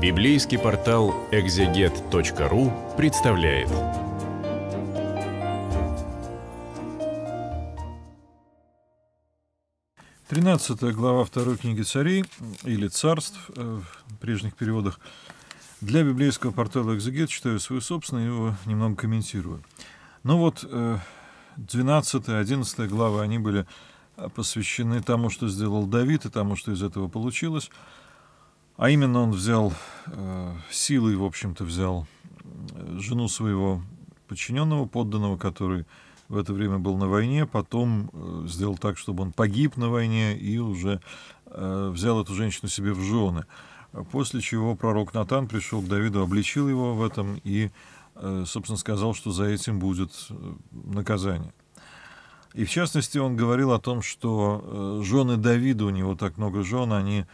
Библейский портал экзегет.ру представляет. Тринадцатая глава второй книги царей или царств э, в прежних переводах. Для библейского портала «Экзегет» читаю свою собственную, его немного комментирую. Ну вот, 12 э, 11 главы, они были э, посвящены тому, что сделал Давид и тому, что из этого получилось. А именно он взял, э, силой, в общем-то, взял э, жену своего подчиненного, подданного, который в это время был на войне, потом э, сделал так, чтобы он погиб на войне и уже э, взял эту женщину себе в жены. После чего пророк Натан пришел к Давиду, обличил его в этом и, э, собственно, сказал, что за этим будет э, наказание. И в частности, он говорил о том, что э, жены Давида, у него так много жен, они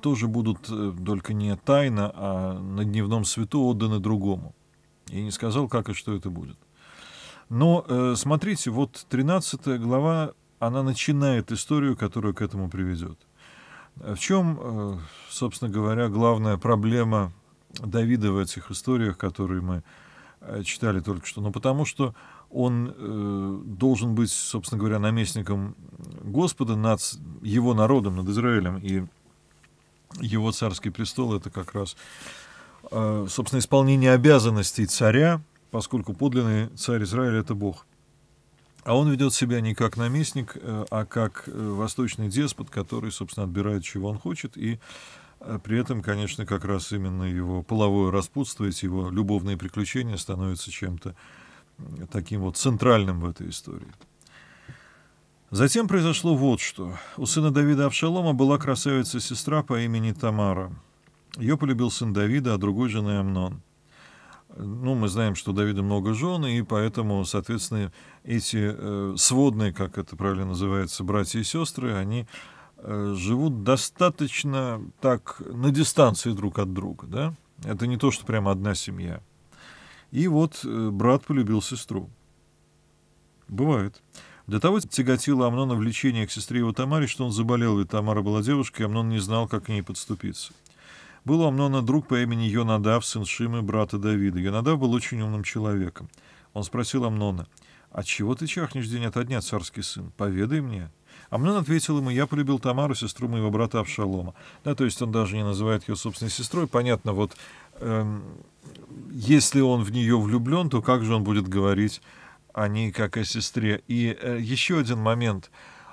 тоже будут э, только не тайно, а на дневном свету отданы другому. И не сказал, как и что это будет. Но э, смотрите, вот 13 глава, она начинает историю, которая к этому приведет. В чем, э, собственно говоря, главная проблема Давида в этих историях, которые мы читали только что? Ну, потому что он должен быть, собственно говоря, наместником Господа над его народом, над Израилем. И его царский престол — это как раз, э, собственно, исполнение обязанностей царя, поскольку подлинный царь Израиля — это Бог. А он ведет себя не как наместник, э, а как э, восточный деспот, который, собственно, отбирает, чего он хочет, и при этом, конечно, как раз именно его половое распутство, эти его любовные приключения становятся чем-то таким вот центральным в этой истории. Затем произошло вот что. У сына Давида Авшалома была красавица-сестра по имени Тамара. Ее полюбил сын Давида, а другой жены Амнон. Ну, мы знаем, что у Давида много жен, и поэтому, соответственно, эти э, сводные, как это правильно называется, братья и сестры, они э, живут достаточно так на дистанции друг от друга, да? Это не то, что прямо одна семья. И вот э, брат полюбил сестру. Бывает. Бывает. До того тяготило Амнона влечение к сестре его Тамаре, что он заболел, ведь Тамара была девушкой, и Амнон не знал, как к ней подступиться. Был у Амнона друг по имени Йонадав, сын Шимы, брата Давида. Йонадав был очень умным человеком. Он спросил Амнона, «А чего ты чахнешь день ото дня, царский сын? Поведай мне». Амнон ответил ему, «Я полюбил Тамару, сестру моего брата Авшалома». Да, то есть он даже не называет ее собственной сестрой. Понятно, вот эм, если он в нее влюблен, то как же он будет говорить они как о сестре. И э, еще один момент.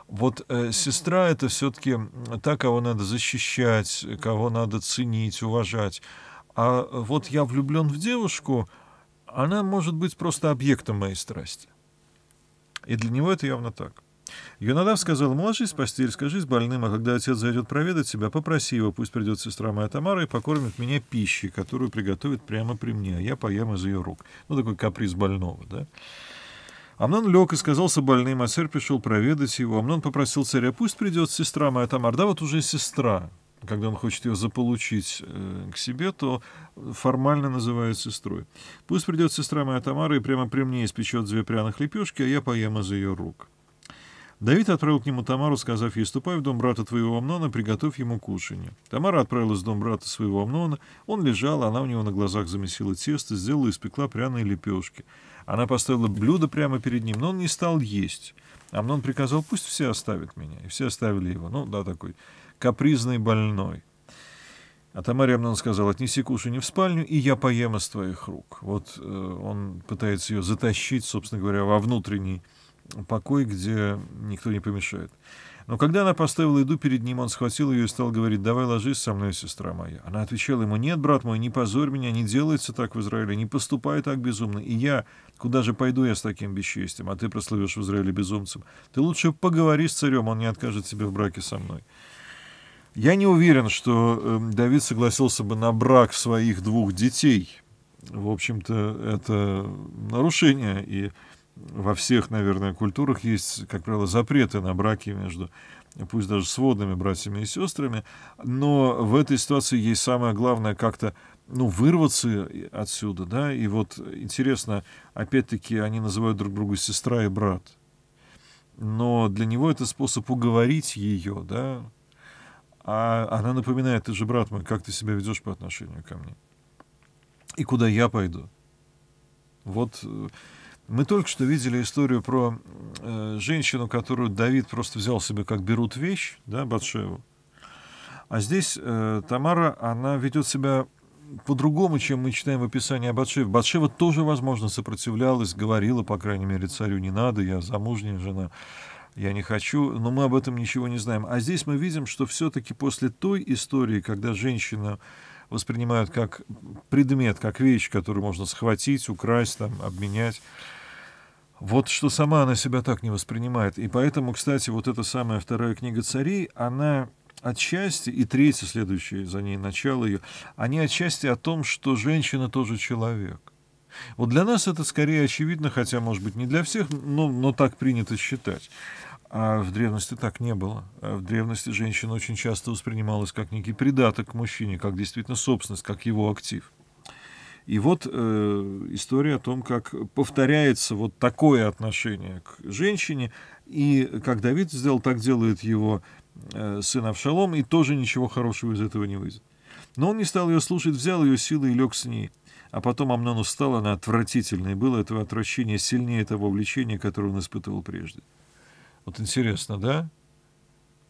Вот э, сестра это все-таки та, кого надо защищать, кого надо ценить, уважать. А э, вот я влюблен в девушку, она может быть просто объектом моей страсти. И для него это явно так. Юнадав сказал ему, ложись в постель, скажи с больным, а когда отец зайдет проведать тебя, попроси его, пусть придет сестра моя Тамара и покормит меня пищей, которую приготовит прямо при мне, а я поем из ее рук. Ну, такой каприз больного, да? Амнон лег и сказался больным, а царь пришел проведать его. Амнон попросил царя, пусть придет сестра моя Тамар. Да, вот уже сестра. Когда он хочет ее заполучить э, к себе, то формально называет сестрой. Пусть придет сестра моя Тамара и прямо при мне испечет две пряных лепешки, а я поем из ее рук. Давид отправил к нему Тамару, сказав ей, «Ступай в дом брата твоего Амнона, приготовь ему кушанье». Тамара отправилась в дом брата своего Амнона. Он лежал, она у него на глазах замесила тесто, сделала и испекла пряные лепешки. Она поставила блюдо прямо перед ним, но он не стал есть. Амнон приказал, пусть все оставят меня. И все оставили его. Ну, да, такой капризный больной. А Тамаре Амнон сказал, отнеси кушанье в спальню, и я поем из твоих рук. Вот э, он пытается ее затащить, собственно говоря, во внутренний покой, где никто не помешает. Но когда она поставила еду перед ним, он схватил ее и стал говорить, «Давай ложись со мной, сестра моя». Она отвечала ему, «Нет, брат мой, не позорь меня, не делается так в Израиле, не поступай так безумно, и я, куда же пойду я с таким бесчестием, а ты прославишь в Израиле безумцем? Ты лучше поговори с царем, он не откажет тебе в браке со мной». Я не уверен, что эм, Давид согласился бы на брак своих двух детей. В общем-то, это нарушение и во всех, наверное, культурах есть, как правило, запреты на браки между, пусть даже сводными братьями и сестрами, но в этой ситуации ей самое главное как-то ну, вырваться отсюда, да, и вот интересно, опять-таки они называют друг друга сестра и брат, но для него это способ уговорить ее, да, а она напоминает, ты же брат мой, как ты себя ведешь по отношению ко мне, и куда я пойду. Вот э, мы только что видели историю про э, женщину, которую Давид просто взял себе, как берут вещь, да, Батшеву. А здесь э, Тамара, она ведет себя по-другому, чем мы читаем в описании об Батшеве. Батшева тоже, возможно, сопротивлялась, говорила, по крайней мере, царю не надо, я замужняя жена, я не хочу, но мы об этом ничего не знаем. А здесь мы видим, что все-таки после той истории, когда женщина воспринимают как предмет, как вещь, которую можно схватить, украсть, там, обменять, вот что сама она себя так не воспринимает. И поэтому, кстати, вот эта самая вторая книга царей, она отчасти, и третья следующая за ней, начало ее, они отчасти о том, что женщина тоже человек. Вот для нас это скорее очевидно, хотя, может быть, не для всех, но, но так принято считать. А в древности так не было. А в древности женщина очень часто воспринималась как некий придаток к мужчине, как действительно собственность, как его актив. И вот э, история о том, как повторяется вот такое отношение к женщине, и как Давид сделал, так делает его э, сын Авшалом, и тоже ничего хорошего из этого не выйдет. Но он не стал ее слушать, взял ее силы и лег с ней. А потом Амнон устал, она отвратительной было этого отвращения сильнее того влечения, которое он испытывал прежде. Вот интересно, да?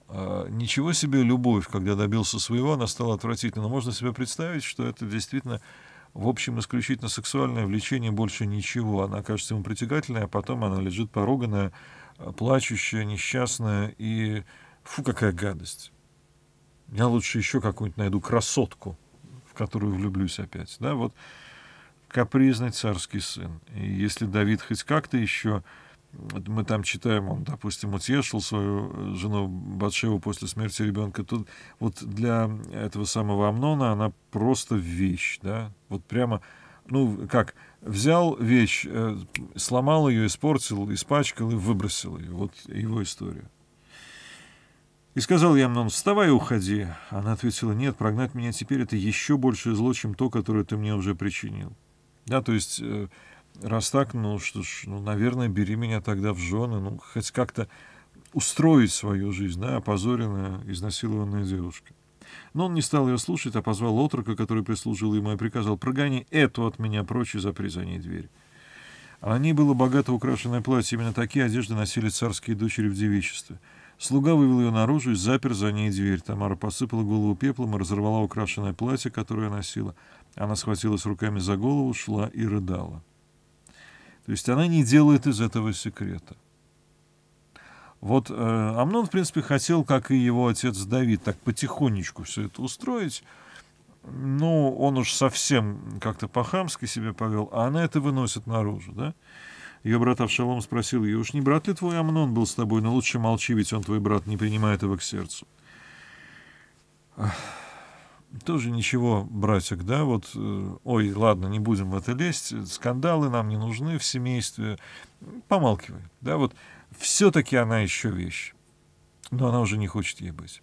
А, ничего себе любовь, когда добился своего, она стала отвратительной. Но можно себе представить, что это действительно в общем, исключительно сексуальное влечение, больше ничего. Она кажется ему притягательной, а потом она лежит пороганная, плачущая, несчастная и фу, какая гадость. Я лучше еще какую-нибудь найду красотку, в которую влюблюсь опять. Да, вот капризный царский сын. И если Давид хоть как-то еще мы там читаем, он, допустим, утешил свою э, жену Батшеву после смерти ребенка, тут вот для этого самого Амнона она просто вещь, да, вот прямо, ну, как, взял вещь, э, сломал ее, испортил, испачкал и выбросил ее, вот его история. И сказал я Амнон, вставай и уходи. Она ответила, нет, прогнать меня теперь это еще большее зло, чем то, которое ты мне уже причинил. Да, то есть э, раз так, ну что ж, ну, наверное, бери меня тогда в жены, ну, хоть как-то устроить свою жизнь, да, опозоренная, изнасилованная девушка. Но он не стал ее слушать, а позвал отрока, который прислужил ему, и приказал, прогони эту от меня прочь и запри за ней дверь. А на ней было богато украшенное платье, именно такие одежды носили царские дочери в девичестве. Слуга вывел ее наружу и запер за ней дверь. Тамара посыпала голову пеплом и разорвала украшенное платье, которое носила. Она схватилась руками за голову, шла и рыдала. То есть она не делает из этого секрета. Вот э, Амнон, в принципе, хотел, как и его отец Давид, так потихонечку все это устроить. Ну, он уж совсем как-то по-хамски себя повел, а она это выносит наружу, да? Ее брат Авшалом спросил ее, уж не брат ли твой Амнон был с тобой, но ну, лучше молчи, ведь он твой брат, не принимает его к сердцу тоже ничего, братик, да, вот, э, ой, ладно, не будем в это лезть, скандалы нам не нужны в семействе, помалкивай, да, вот, все-таки она еще вещь, но она уже не хочет ей быть.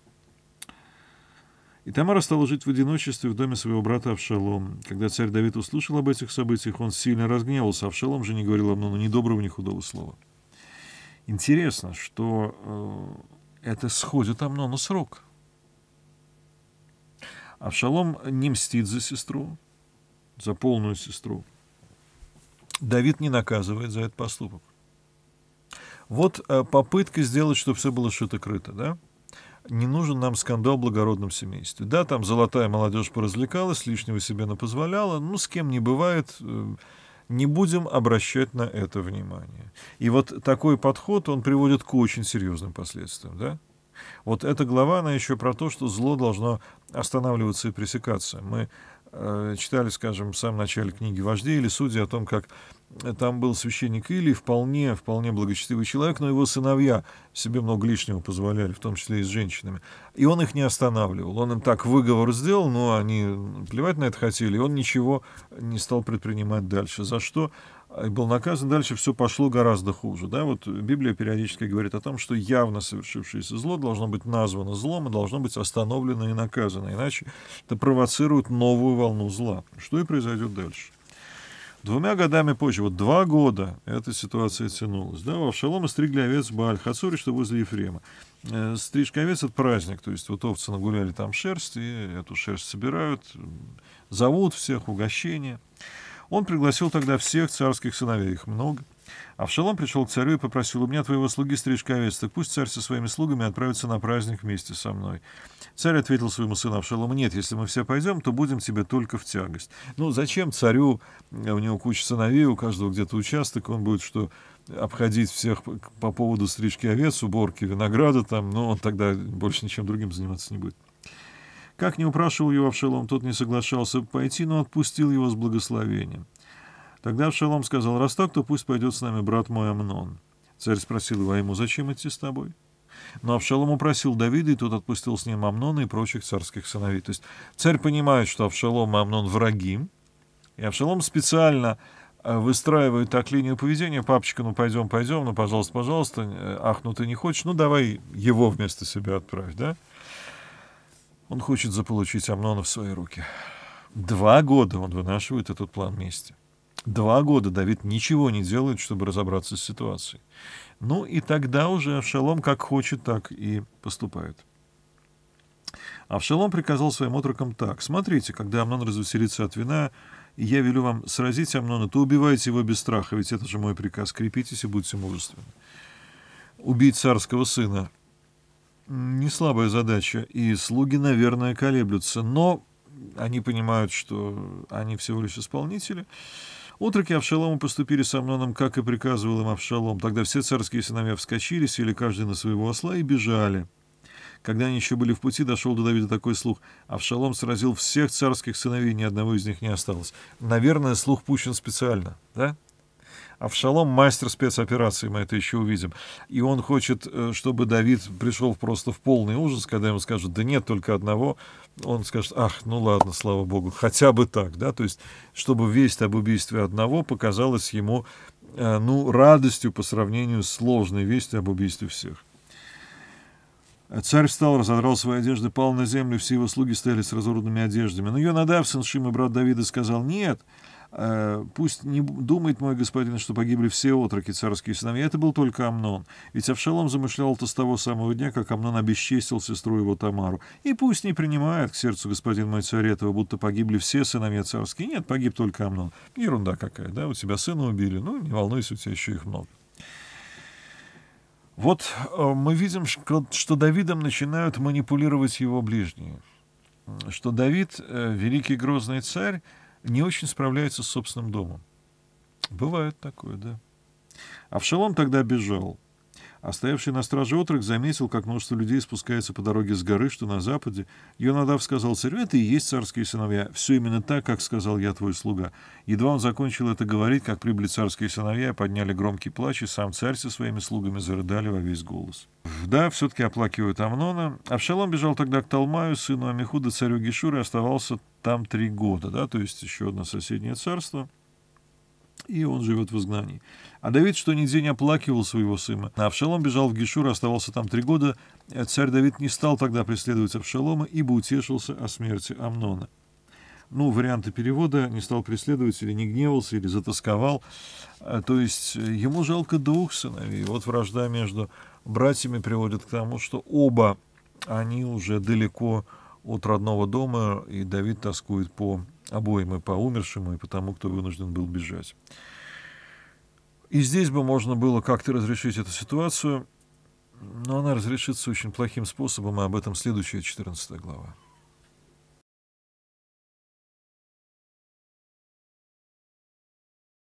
И Тамара стала жить в одиночестве в доме своего брата Авшалом. Когда царь Давид услышал об этих событиях, он сильно разгневался. Авшалом же не говорил Амнону ни доброго, ни худого слова. Интересно, что э, это сходит Амнону с рук. Авшалом не мстит за сестру, за полную сестру. Давид не наказывает за этот поступок. Вот э, попытка сделать, чтобы все было шито-крыто, да? Не нужен нам скандал в благородном семействе. Да, там золотая молодежь поразвлекалась, лишнего себе напозволяла, ну, с кем не бывает, э, не будем обращать на это внимание. И вот такой подход, он приводит к очень серьезным последствиям, да? Вот эта глава, она еще про то, что зло должно останавливаться и пресекаться. Мы э, читали, скажем, в самом начале книги «Вождей» или «Судьи» о том, как э, там был священник Или, вполне, вполне благочестивый человек, но его сыновья себе много лишнего позволяли, в том числе и с женщинами. И он их не останавливал. Он им так выговор сделал, но они плевать на это хотели, и он ничего не стал предпринимать дальше. За что и был наказан, дальше все пошло гораздо хуже. Да? Вот Библия периодически говорит о том, что явно совершившееся зло должно быть названо злом и должно быть остановлено и наказано, иначе это провоцирует новую волну зла. Что и произойдет дальше. Двумя годами позже, вот два года эта ситуация тянулась. Да, во Авшалома стригли овец в Бааль, Хацуре, что возле Ефрема. Э, стрижка овец — это праздник, то есть вот овцы нагуляли там шерсть, и эту шерсть собирают, зовут всех, угощения. Он пригласил тогда всех царских сыновей, их много. Авшалом пришел к царю и попросил, у меня твоего слуги стрижка овец, так пусть царь со своими слугами отправится на праздник вместе со мной. Царь ответил своему сыну Авшалому, нет, если мы все пойдем, то будем тебе только в тягость. Ну, зачем царю, у него куча сыновей, у каждого где-то участок, он будет что обходить всех по поводу стрижки овец, уборки винограда там, но он тогда больше ничем другим заниматься не будет. Как не упрашивал его Авшалом, тот не соглашался пойти, но отпустил его с благословением. Тогда Авшалом сказал, «Раз так, то пусть пойдет с нами брат мой Амнон». Царь спросил его, «А ему зачем идти с тобой?» Но Авшалом упросил Давида, и тот отпустил с ним Амнона и прочих царских сыновей. То есть царь понимает, что Авшалом и Амнон враги, и Авшалом специально э, выстраивает так линию поведения. Папочка, ну пойдем, пойдем, ну пожалуйста, пожалуйста. Э, Ах, ну ты не хочешь, ну давай его вместо себя отправь, да? Он хочет заполучить Амнона в свои руки. Два года он вынашивает этот план мести. Два года Давид ничего не делает, чтобы разобраться с ситуацией. Ну и тогда уже Авшалом как хочет, так и поступает. Авшалом приказал своим отрокам так. «Смотрите, когда Амнон развеселится от вина, и я велю вам сразить Амнона, то убивайте его без страха, ведь это же мой приказ. Крепитесь и будьте мужественны». Убить царского сына не слабая задача, и слуги, наверное, колеблются, но они понимают, что они всего лишь исполнители. Отроки Авшалома поступили с Амноном, как и приказывал им Авшалом. Тогда все царские сыновья вскочили, сели каждый на своего осла и бежали. Когда они еще были в пути, дошел до Давида такой слух. Авшалом сразил всех царских сыновей, ни одного из них не осталось. Наверное, слух пущен специально, да? А в Шалом мастер спецоперации, мы это еще увидим. И он хочет, э, чтобы Давид пришел просто в полный ужас, когда ему скажут, да нет только одного. Он скажет, ах, ну ладно, слава богу, хотя бы так, да, то есть, чтобы весть об убийстве одного показалась ему, э, ну, радостью по сравнению с сложной вестью об убийстве всех. А царь встал, разодрал свои одежды, пал на землю, все его слуги стояли с разорванными одеждами. Но «Ну, Йонадав, сын Шима, брат Давида, сказал, «Нет, Э, пусть не думает мой господин, что погибли все отроки царские сыновья, это был только Амнон. Ведь Авшалом замышлял то с того самого дня, как Амнон обесчестил сестру его Тамару. И пусть не принимает к сердцу господин мой царь этого, будто погибли все сыновья царские. Нет, погиб только Амнон. Ерунда какая, да, у тебя сына убили, ну, не волнуйся, у тебя еще их много. Вот э, мы видим, что Давидом начинают манипулировать его ближние, что Давид, э, великий грозный царь, не очень справляется с собственным домом. Бывает такое, да. А в Шелом тогда бежал. А стоявший на страже отрок заметил, как множество людей спускается по дороге с горы, что на западе. Йонадав сказал царю, это и есть царские сыновья. Все именно так, как сказал я твой слуга. Едва он закончил это говорить, как прибыли царские сыновья, подняли громкий плач, и сам царь со своими слугами зарыдали во весь голос. Да, все-таки оплакивают Амнона. Авшалом бежал тогда к Талмаю, сыну Амихуда, царю Гешуры, оставался там три года, да, то есть еще одно соседнее царство и он живет в изгнании. А Давид что ни день оплакивал своего сына. А Авшалом бежал в Гешур, оставался там три года. Э, царь Давид не стал тогда преследовать Авшалома, ибо утешился о смерти Амнона. Ну, варианты перевода «не стал преследовать» или «не гневался», или «затасковал». Э, то есть э, ему жалко двух сыновей. Вот вражда между братьями приводит к тому, что оба они уже далеко от родного дома, и Давид тоскует по обоим и по умершему, и по тому, кто вынужден был бежать. И здесь бы можно было как-то разрешить эту ситуацию, но она разрешится очень плохим способом, и об этом следующая 14 глава.